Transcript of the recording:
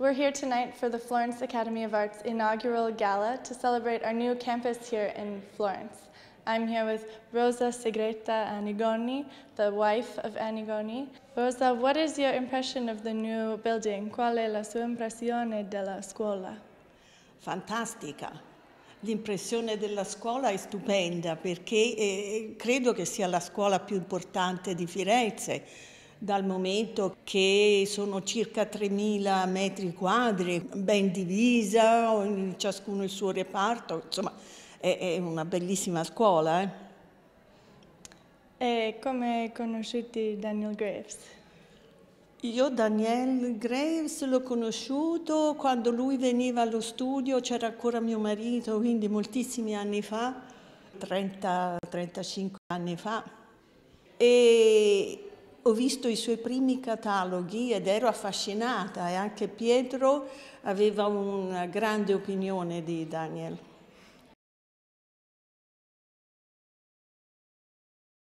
We're here tonight for the Florence Academy of Arts inaugural gala to celebrate our new campus here in Florence. I'm here with Rosa Segreta Anigoni, the wife of Anigoni. Rosa, what is your impression of the new building? Qual è la sua impressione della scuola? Fantastica. L'impressione della scuola è stupenda perché eh, credo che sia la scuola più importante di Firenze dal momento che sono circa 3.000 metri quadri, ben divisa, ciascuno il suo reparto, insomma è, è una bellissima scuola. Eh? E come conosciuti Daniel Graves? Io Daniel Graves l'ho conosciuto quando lui veniva allo studio, c'era ancora mio marito, quindi moltissimi anni fa, 30-35 anni fa. E ho visto i suoi primi cataloghi ed ero affascinata e anche Pietro aveva una grande opinione di Daniel.